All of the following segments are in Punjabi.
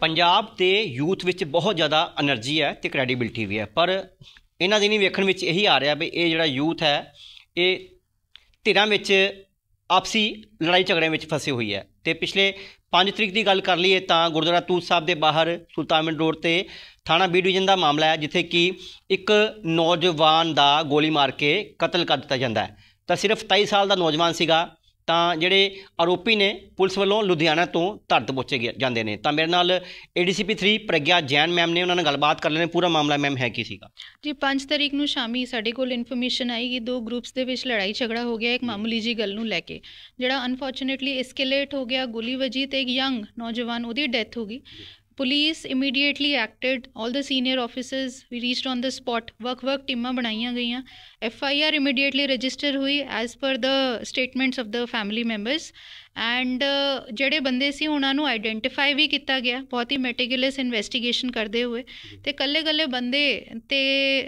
ਪੰਜਾਬ ਤੇ ਯੂਥ ਵਿੱਚ ਬਹੁਤ ਜ਼ਿਆਦਾ એનર્ਜੀ ਹੈ ਤੇ ਕ੍ਰੈਡੀਬਿਲਟੀ ਵੀ ਹੈ ਪਰ ਇਹਨਾਂ ਦਿਨੀ ਵੇਖਣ ਵਿੱਚ ਇਹੀ ਆ ਰਿਹਾ ਵੀ ਇਹ ਜਿਹੜਾ ਯੂਥ ਹੈ ਇਹ ਧਿਰਾਂ ਵਿੱਚ ਆਪਸੀ ਲੜਾਈ ਝਗੜਿਆਂ ਵਿੱਚ ਫਸੇ ਹੋਈ ਹੈ ਤੇ ਪਿਛਲੇ 5 ਤਰੀਕ ਦੀ ਗੱਲ ਕਰ ਲਈਏ ਤਾਂ ਗੁਰਦੁਆਰਾ ਤੂਤ ਸਾਹਿਬ ਦੇ ਬਾਹਰ ਸੁਲਤਾਨਪੁਰ ਰੋਡ ਤੇ ਥਾਣਾ ਬੀ ਡਿਵੀਜ਼ਨ ਦਾ ਮਾਮਲਾ ਹੈ ਜਿੱਥੇ ਕਿ ਇੱਕ ਨੌਜਵਾਨ ਦਾ ਗੋਲੀ ਮਾਰ ਕੇ ਕਤਲ ਕਰ ਦਿੱਤਾ ਜਾਂਦਾ ਹੈ ਤਾਂ ਸਿਰਫ 23 ਸਾਲ ਦਾ ਨੌਜਵਾਨ ਸੀਗਾ ਤਾਂ ਜਿਹੜੇ ਆਰੋਪੀ ਨੇ ਪੁਲਿਸ ਵੱਲੋਂ ਲੁਧਿਆਣਾ ਤੋਂ ਧਰਤ ਪਹੁੰਚੇ ਜਾਂਦੇ ਨੇ ਤਾਂ ਮੇਰੇ ਨਾਲ ਏਡੀਸੀਪੀ 3 ਪ੍ਰਗਿਆ ਜੈਨ ਮੈਮ ਨੇ ਉਹਨਾਂ ਨਾਲ ਗੱਲਬਾਤ ਕਰ ਲੈਣੇ ਪੂਰਾ ਮਾਮਲਾ ਮੈਮ ਹੈ ਕੀ ਸੀਗਾ ਜੀ 5 ਤਰੀਕ ਨੂੰ ਸ਼ਾਮੀ ਸਾਡੇ ਕੋਲ ਇਨਫੋਰਮੇਸ਼ਨ ਆਈ ਕਿ ਦੋ ਗਰੁੱਪਸ ਦੇ ਵਿੱਚ ਲੜਾਈ ਝਗੜਾ ਹੋ ਗਿਆ ਇੱਕ ਮਾਮੂਲੀ ਜੀ ਗੱਲ ਨੂੰ ਲੈ ਕੇ ਜਿਹੜਾ ਅਨਫੋਰਚੂਨੇਟਲੀ ਐਸਕੇਲੇਟ ਹੋ ਗਿਆ ਗੋਲੀ ਵਜੀ ਤੇ ਇੱਕ ਯੰਗ ਨੌਜਵਾਨ ਉਹਦੀ ਡੈਥ ਹੋ ਗਈ police immediately acted 올 the senior officers ਵੀ reached on the spot work work ਟੀਮਾਂ ਬਣਾਈਆਂ ਗਈਆਂ F I R immediately register ਹੋਈ as per the statements of the family members and uh, ਜਿਹੜੇ ਬੰਦੇ ਸੀ ਉਹਨਾਂ ਨੂੰ ਆਈਡੈਂਟੀਫਾਈ ਵੀ ਕੀਤਾ ਗਿਆ ਬਹੁਤ ਹੀ ਮੈਟੀਗੂਲਸ ਇਨਵੈਸਟੀਗੇਸ਼ਨ ਕਰਦੇ ਹੋਏ ਤੇ ਕੱਲੇ-ਕੱਲੇ ਬੰਦੇ ਤੇ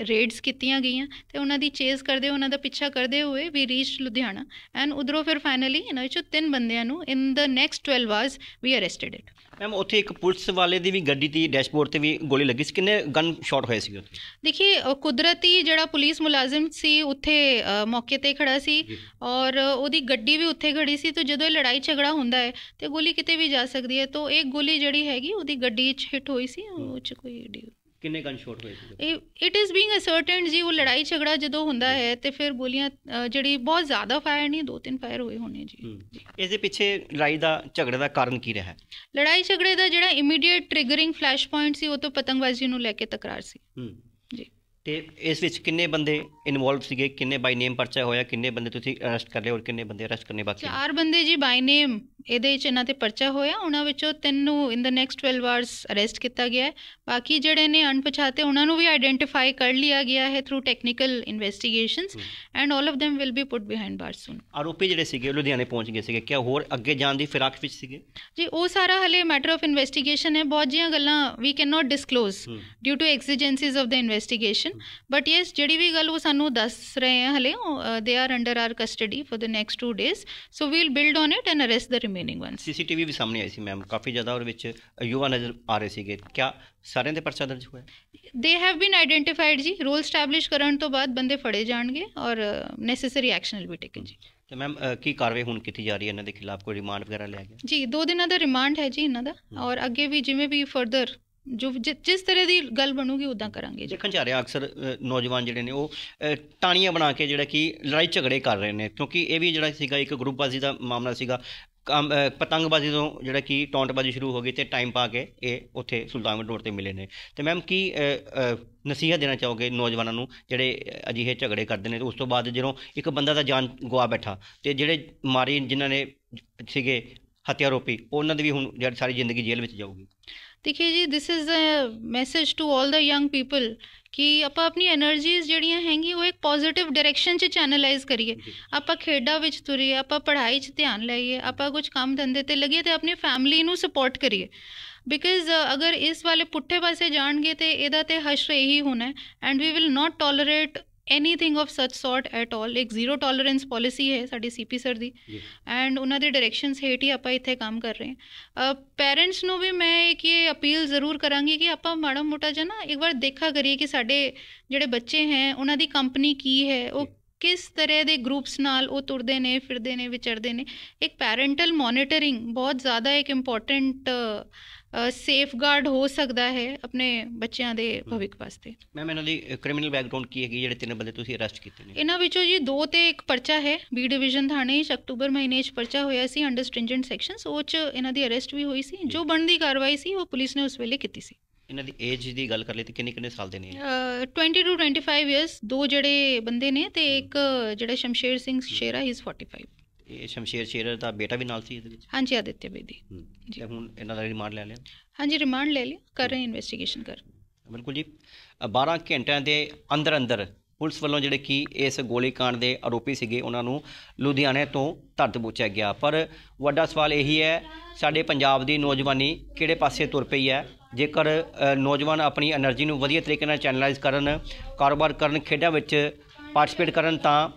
ਰੇਡਸ ਕੀਤੀਆਂ ਗਈਆਂ ਤੇ ਉਹਨਾਂ ਦੀ ਚੇਸ ਕਰਦੇ ਉਹਨਾਂ ਦਾ ਪਿੱਛਾ ਕਰਦੇ ਹੋਏ ਵੀ ਰੀਚ ਲੁਧਿਆਣਾ ਐਂਡ ਉਧਰੋਂ ਫਿਰ ਫਾਈਨਲੀ ਇਹਨਾਂ ਵਿੱਚੋਂ ਤਿੰਨ ਬੰਦਿਆਂ ਨੂੰ ਇਨ ਦ ਨੈਕਸਟ 12 ਆਵਰਸ ਵੀ ਅਰੈਸਟਡ ਇਟ ਮੈਮ ਉੱਥੇ ਇੱਕ ਪੁਲਿਸ ਵਾਲੇ ਦੀ ਵੀ ਗੱਡੀ ਤੇ ਡੈਸ਼ਬੋਰਡ ਤੇ ਵੀ ਗੋਲੀ ਲੱਗੀ ਸੀ ਕਿੰਨੇ ਗਨ ਸ਼ਾਟ ਹੋਏ ਸੀ ਉੱਥੇ ਦੇਖੀ ਕੁਦਰਤੀ ਜਿਹੜਾ ਪੁਲਿਸ ਮੁਲਾਜ਼ਮ ਸੀ ਉੱਥੇ ਮੌਕੇ ਤੇ ਖੜਾ ਸੀ ਔਰ ਉਹਦੀ ਗੱਡੀ ਵੀ ਉੱਥੇ ਖੜੀ ਸੀ ਤੇ ਜਦੋਂ ਇਹ ਲੜਾਈ ਲੜਾਈ ਝਗੜਾ ਹੁੰਦਾ ਹੈ ਤੇ ਗੋਲੀ ਕਿਤੇ ਵੀ ਜਾ ਸਕਦੀ ਹੈ ਤੋਂ ਇਹ ਗੋਲੀ ਜਿਹੜੀ ਹੈਗੀ ਉਹਦੀ ਗੱਡੀ 'ਚ ਹਿੱਟ ਹੋਈ ਸੀ ਉਹ 'ਚ ਕੋਈ ਕਿੰਨੇ ਗਨ ਸ਼ਾਟ ਹੋਏ ਸੀ ਇਹ ਇਟ ਇਜ਼ ਬੀਇੰਗ ਅਸਰਟਨਡ ਜੀ ਉਹ ਲੜਾਈ ਝਗੜਾ ਜਦੋਂ ਹੁੰਦਾ ਹੈ ਤੇ ਫਿਰ ਗੋਲੀਆਂ ਜਿਹੜੀ ਬਹੁਤ ਜ਼ਿਆਦਾ ਫਾਇਰ ਨਹੀਂ ਦੋ ਤਿੰਨ ਫਾਇਰ ਹੋਏ ਹੋਣੇ ਜੀ ਇਸ ਦੇ ਪਿੱਛੇ ਲੜਾਈ ਦਾ ਝਗੜੇ ਦਾ ਕਾਰਨ ਕੀ ਰਿਹਾ ਲੜਾਈ ਝਗੜੇ ਦਾ ਜਿਹੜਾ ਇਮੀਡੀਏਟ ਟ੍ਰਿਗਰਿੰਗ ਫਲੈਸ਼ ਪੁਆਇੰਟ ਸੀ ਉਹ ਤੋਂ ਪਤੰਗਬਾਜ਼ੀ ਨੂੰ ਲੈ ਕੇ ਤਕਰਾਰ ਸੀ ਤੇ ਇਸ ਵਿੱਚ ਕਿੰਨੇ ਬੰਦੇ ਇਨਵੋਲਵ ਸੀਗੇ ਕਿੰਨੇ ਬਾਈ ਨੇਮ ਪਰਚਾ ਹੋਇਆ ਕਿੰਨੇ ਬੰਦੇ ਤੁਸੀਂ ਅਰੈਸਟ ਕਰ ਲਏ ਔਰ ਕਿੰਨੇ ਬੰਦੇ ਅਰੈਸਟ ਕਰਨੇ ਬਾਕੀ ਚਾਰ ਬੰਦੇ ਜੀ ਬਾਈ ਨੇਮ ਇਹਦੇ ਵਿੱਚ ਇਹਨਾਂ ਤੇ ਪਰਚਾ ਹੋਇਆ ਉਹਨਾਂ ਵਿੱਚੋਂ ਤਿੰਨ ਨੂੰ in the next 12 hours arrest ਕੀਤਾ ਗਿਆ ਹੈ ਬਾਕੀ ਜਿਹੜੇ ਨੇ ਅਣਪਛਾਤੇ ਉਹਨਾਂ ਨੂੰ ਵੀ ਆਇਡੈਂਟੀਫਾਈ ਕਰ ਲਿਆ ਗਿਆ ਹੈ through technical investigations and 올 of them will be put behind bar soon ਆਰੋਪੀ ਜਿਹੜੇ ਸੀਗੇ ਲੁਧਿਆਣੇ ਪਹੁੰਚ ਗਏ ਸੀਗੇ ਕਿ ਹੋਰ ਅੱਗੇ ਜਾਣ ਦੀ ਫਿਰਾਕ ਵਿੱਚ ਸੀਗੇ ਜੀ ਉਹ ਸਾਰਾ ਹਲੇ ਮੈਟਰ ਆਫ ਇਨਵੈਸਟੀਗੇਸ਼ਨ ਹੈ ਬਹੁਤ ਜੀਆਂ ਗੱਲਾਂ we cannot disclose due to exigencies of the investigation situation but yes ਜਿਹੜੀ ਵੀ ਗੱਲ ਉਹ ਸਾਨੂੰ ਦੱਸ ਰਹੇ ਆ ਹਲੇ they are under our custody for the next 2 days so we will build on it and arrest the remaining ones CCTV ਵੀ ਸਾਹਮਣੇ ਆਈ ਸੀ ਮੈਮ ਕਾਫੀ ਜ਼ਿਆਦਾ ਔਰ ਵਿੱਚ ਯੂਵਾ ਨਜ਼ਰ ਆ ਰਹੇ ਸੀਗੇ ਕਿਆ ਸਾਰਿਆਂ ਦੇ ਪਰਚਾ ਦਰਜ ਹੋਇਆ ਦੇ ਹੈਵ ਬੀਨ ਆਈਡੈਂਟੀਫਾਈਡ ਜੀ ਰੋਲ ਸਟੈਬਲਿਸ਼ ਕਰਨ ਤੋਂ ਬਾਅਦ ਬੰਦੇ ਫੜੇ ਜਾਣਗੇ ਔਰ necessary action will be taken ਜੀ ਤੇ ਮੈਮ ਕੀ ਕਾਰਵਾਈ ਹੁਣ ਕੀਤੀ ਜਾ ਰਹੀ ਹੈ ਇਹਨਾਂ ਦੇ ਖਿਲਾਫ ਕੋਈ ਰਿਮਾਂਡ ਵਗੈਰਾ ਲਿਆ ਗਿਆ ਜੀ 2 ਦਿਨਾਂ ਦਾ ਰਿਮਾਂਡ ਹੈ ਜੀ ਇਹਨਾਂ ਦਾ ਔਰ ਅੱਗੇ ਵੀ ਜਿਵੇਂ ਵੀ ਫਰਦਰ ਜੋ ਜਿਸ ਤਰ੍ਹਾਂ ਦੀ ਗੱਲ ਬਣੂਗੀ ਉਦਾਂ ਕਰਾਂਗੇ ਦੇਖਣ ਚ ਆ ਰਿਹਾ ਅਕਸਰ ਨੌਜਵਾਨ ਜਿਹੜੇ ਨੇ ਉਹ ਟਾਣੀਆਂ ਬਣਾ ਕੇ ਜਿਹੜਾ ਕਿ ਲੜਾਈ ਝਗੜੇ ਕਰ ਰਹੇ ਨੇ ਕਿਉਂਕਿ ਇਹ ਵੀ ਜਿਹੜਾ ਸੀਗਾ ਇੱਕ ਗਰੁੱਪਬਾਜ਼ੀ ਦਾ ਮਾਮਲਾ ਸੀਗਾ ਪਤੰਗਬਾਜ਼ੀ ਤੋਂ ਜਿਹੜਾ ਕਿ ਟੌਂਟਬਾਜ਼ੀ ਸ਼ੁਰੂ ਹੋ ਗਈ ਤੇ ਟਾਈਮ ਪਾ ਕੇ ਇਹ ਉੱਥੇ ਸੁਲਤਾਨਪੁਰ ਰੋਡ ਤੇ ਮਿਲੇ ਨੇ ਤੇ ਮੈਮ ਕੀ ਨਸੀਹਤ ਦੇਣਾ ਚਾਹੋਗੇ ਨੌਜਵਾਨਾਂ ਨੂੰ ਜਿਹੜੇ ਅਜਿਹੇ ਝਗੜੇ ਕਰਦੇ ਨੇ ਉਸ ਤੋਂ ਬਾਅਦ ਜਦੋਂ ਇੱਕ ਬੰਦਾ ਦਾ ਜਾਨ ਗਵਾ ਬੈਠਾ ਤੇ ਜਿਹੜੇ ਮਾਰੀ ਜਿਨ੍ਹਾਂ ਨੇ ਸੀਗੇ ਹਤਿਆਰੋਪੀ ਉਹਨਾਂ ਦੀ ਵੀ ਹੁਣ ਜਿਹੜੀ ਸਾਰੀ ਜ਼ਿੰਦਗੀ ਜੇਲ੍ਹ ਵਿੱਚ ਜਾਊਗੀ ਦੇਖिए ਜੀ this is a message to all the young people ਕਿ ਆਪਾਂ ਆਪਣੀ એનર્ਜੀਜ਼ ਜਿਹੜੀਆਂ ਹੈਗੀ ਉਹ ਇੱਕ ਪੋਜ਼ਿਟਿਵ ਡਾਇਰੈਕਸ਼ਨ 'ਚ ਚੈਨਲਾਈਜ਼ ਕਰੀਏ ਆਪਾਂ ਖੇਡਾਂ ਵਿੱਚ ਤੁਰੀਏ ਆਪਾਂ ਪੜ੍ਹਾਈ 'ਚ ਧਿਆਨ ਲਾਈਏ ਆਪਾਂ ਕੁਝ ਕੰਮ ਧੰਦੇ ਤੇ ਲੱਗੀਏ ਤੇ ਆਪਣੀ ਫੈਮਿਲੀ ਨੂੰ ਸਪੋਰਟ ਕਰੀਏ ਬਿਕਾਜ਼ ਅਗਰ ਇਸ ਵਾਲੇ ਪੁੱਠੇ ਪਾਸੇ ਜਾਣਗੇ ਤੇ ਇਹਦਾ ਤੇ ਹਸ਼ਰ ਇਹੀ ਹੋਣਾ and we will not tolerate anything of such sort at all ਇੱਕ ਜ਼ੀਰੋ ਟੋਲਰੈਂਸ ਪਾਲਿਸੀ ਹੈ ਸਾਡੇ ਸੀਪੀ ਸਰ ਦੀ ਐਂਡ ਉਹਨਾਂ ਦੇ ਡਾਇਰੈਕਸ਼ਨਸ ਹੇਠ ਹੀ ਆਪਾਂ ਇੱਥੇ ਕੰਮ ਕਰ ਰਹੇ ਹਾਂ ਪੇਰੈਂਟਸ ਨੂੰ ਵੀ ਮੈਂ ਇੱਕ ਇਹ ਅਪੀਲ ਜ਼ਰੂਰ ਕਰਾਂਗੀ ਕਿ ਆਪਾਂ ਮਾੜਾ ਮੋਟਾ ਜਨਾ ਇੱਕ ਵਾਰ ਦੇਖਾ ਕਰੀਏ ਕਿ ਸਾਡੇ ਜਿਹੜੇ ਬੱਚੇ ਹੈ ਉਹਨਾਂ ਦੀ ਕੰਪਨੀ ਕੀ ਹੈ ਉਹ ਕਿਸ ਤਰ੍ਹਾਂ ਦੇ ਗਰੁੱਪਸ ਨਾਲ ਉਹ ਤੁਰਦੇ ਨੇ ਫਿਰਦੇ ਨੇ ਵਿਚਰਦੇ ਨੇ ਇੱਕ ਪੈਰੈਂਟਲ ਮੋਨੀਟਰਿੰਗ ਬਹੁਤ ਜ਼ਿਆਦਾ ਇੱਕ ਇੰਪੋਰਟੈਂਟ ਸੇਫਗਾਰਡ ਹੋ ਸਕਦਾ ਹੈ ਆਪਣੇ ਬੱਚਿਆਂ ਦੇ ਭਵਿੱਖ ਵਾਸਤੇ ਮੈਂ ਇਹਨਾਂ ਦੀ ਕ੍ਰਿਮੀਨਲ ਬੈਕਗ੍ਰਾਉਂਡ ਕੀ ਹੈਗੀ ਜਿਹੜੇ ਤਿੰਨ ਬੰਦੇ ਤੁਸੀਂ ਅਰੈਸਟ ਕੀਤੇ ਨੇ ਇਹਨਾਂ ਵਿੱਚੋਂ ਜੀ ਦੋ ਤੇ ਇੱਕ ਪਰਚਾ ਹੈ ਬੀ ਡਿਵੀਜ਼ਨ ਥਾਣੇ ਵਿੱਚ ਅਕਤੂਬਰ ਮਹੀਨੇ ਵਿੱਚ ਪਰਚਾ ਹੋਇਆ ਸੀ ਅੰਡਰ ਸਟ੍ਰਿੰਜੈਂਟ ਸੈਕਸ਼ਨਸ ਉਹ ਚ ਇਹਨਾਂ ਦੀ ਅਰੈਸਟ ਵੀ ਹੋਈ ਸੀ ਜੋ ਬਣਦੀ ਕਾਰਵਾਈ ਸੀ ਉਹ ਪੁਲਿਸ ਨੇ ਉਸ ਵੇਲੇ ਕੀਤੀ ਸੀ ਇਹਨਾਂ ਦੀ ਏਜ ਦੀ ਗੱਲ ਕਰ ਲਈ ਤੇ ਕਿੰਨੇ ਕਿੰਨੇ ਸਾਲ ਦੇ ਨੇ 20 ਟੂ 25 ਇਅਰਸ ਦੋ ਜਿਹੜੇ ਬੰਦੇ ਨੇ ਤੇ ਇੱਕ ਜਿਹੜਾ ਸ਼ਮਸ਼ੇਰ ਸਿੰਘ ਸ਼ੇਰਾ ਹੀ 45 ਇਹ ਸ਼ਮਸ਼ੇਰ ਸ਼ੇਰਰ ਦਾ ਬੇਟਾ ਵੀ ਨਾਲ ਸੀ ਇਹਦੇ ਵਿੱਚ ਹਾਂਜੀ ਆਦਿਤਿਆ ਬੇਦੀ ਜੀ ਹੁਣ ਇਹਨਾਂ ਦਾ ਰਿਮਾਂਡ ਲੈ ਲਿਆ ਹਾਂਜੀ ਰਿਮਾਂਡ ਲੈ ਲਿਆ ਕਰ ਰਹੇ ਇਨਵੈਸਟੀਗੇਸ਼ਨ ਕਰ ਬਿਲਕੁਲ ਜੀ 12 ਘੰਟਿਆਂ ਦੇ ਅੰਦਰ ਅੰਦਰ ਪੁਲਿਸ ਵੱਲੋਂ ਜਿਹੜੇ ਕੀ ਇਸ ਗੋਲੀकांड ਦੇ ਆਰੋਪੀ ਸੀਗੇ ਉਹਨਾਂ ਨੂੰ ਲੁਧਿਆਣੇ ਤੋਂ ਧਰਤ ਪੁੱਛਿਆ ਗਿਆ ਪਰ ਵੱਡਾ ਸਵਾਲ ਇਹੀ ਹੈ ਸਾਡੇ ਪੰਜਾਬ ਦੀ ਨੌਜਵਾਨੀ ਕਿਹੜੇ ਪਾਸੇ ਤੁਰ ਪਈ ਹੈ ਜੇਕਰ ਨੌਜਵਾਨ ਆਪਣੀ એનર્ਜੀ ਨੂੰ ਵਧੀਆ ਤਰੀਕੇ ਨਾਲ ਚੈਨਲਾਈਜ਼ ਕਰਨ ਕਾਰੋਬਾਰ ਕਰਨ ਖੇਡਾਂ ਵਿੱਚ ਪਾਰਟਿਸਿਪੇਟ ਕਰਨ ਤਾਂ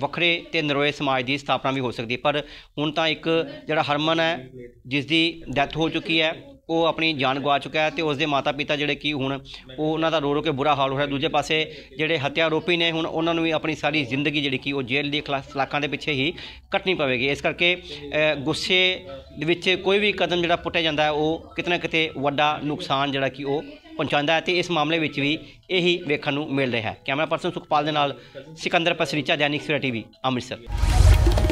ਵੱਖਰੇ ਤੇ ਨਰੋਏ ਸਮਾਜ ਦੀ ਸਥਾਪਨਾ ਵੀ ਹੋ ਸਕਦੀ ਪਰ ਹੁਣ ਤਾਂ ਇੱਕ ਜਿਹੜਾ ਹਰਮਨ ਹੈ ਜਿਸ ਦੀ ਡੈਥ ਹੋ ਚੁੱਕੀ ਹੈ ਉਹ ਆਪਣੀ ਜਾਨ ਗਵਾ ਚੁੱਕਾ ਹੈ ਤੇ ਉਸ ਦੇ ਮਾਤਾ ਪਿਤਾ ਜਿਹੜੇ ਕੀ ਹੁਣ ਉਹ ਉਹਨਾਂ ਦਾ ਰੋ ਰੋ ਕੇ ਬੁਰਾ ਹਾਲ ਹੋ ਰਿਹਾ ਦੂਜੇ ਪਾਸੇ ਜਿਹੜੇ ਹੱਤਿਆ ਰੋਪੀ ਨੇ ਹੁਣ ਉਹਨਾਂ ਨੂੰ ਵੀ ਆਪਣੀ ਸਾਰੀ ਜ਼ਿੰਦਗੀ ਜਿਹੜੀ ਕੀ ਉਹ ਜੇਲ੍ਹ ਦੀ ਸਲਾਖਾਂ ਦੇ ਪਿੱਛੇ ਹੀ ਕੱਟਣੀ ਪਵੇਗੀ ਇਸ ਕਰਕੇ ਗੁੱਸੇ ਦੇ ਵਿੱਚ ਕੋਈ ਵੀ ਕਦਮ ਜਿਹੜਾ ਪੁੱਟਿਆ ਜਾਂਦਾ ਹੈ ਉਹ ਕਿਤਨਾ ਕਿਤੇ ਵੱਡਾ ਨੁਕਸਾਨ ਜਿਹੜਾ ਕੀ ਉਹ ਪਹੁੰਚਾਉਂਦਾ ਹੈ ਤੇ ਇਸ ਮਾਮਲੇ ਵਿੱਚ ਵੀ ਇਹੀ ਵੇਖਣ ਨੂੰ ਮਿਲ ਰਿਹਾ ਹੈ ਕੈਮਰਾ ਪਰਸਨ ਸੁਖਪਾਲ ਦੇ ਨਾਲ ਸਿਕੰਦਰ ਪਸਰੀਚਾ ਦੈਨਿਕ ਸਵੇਰਾ ਟੀਵੀ ਅੰਮ੍ਰਿਤਸਰ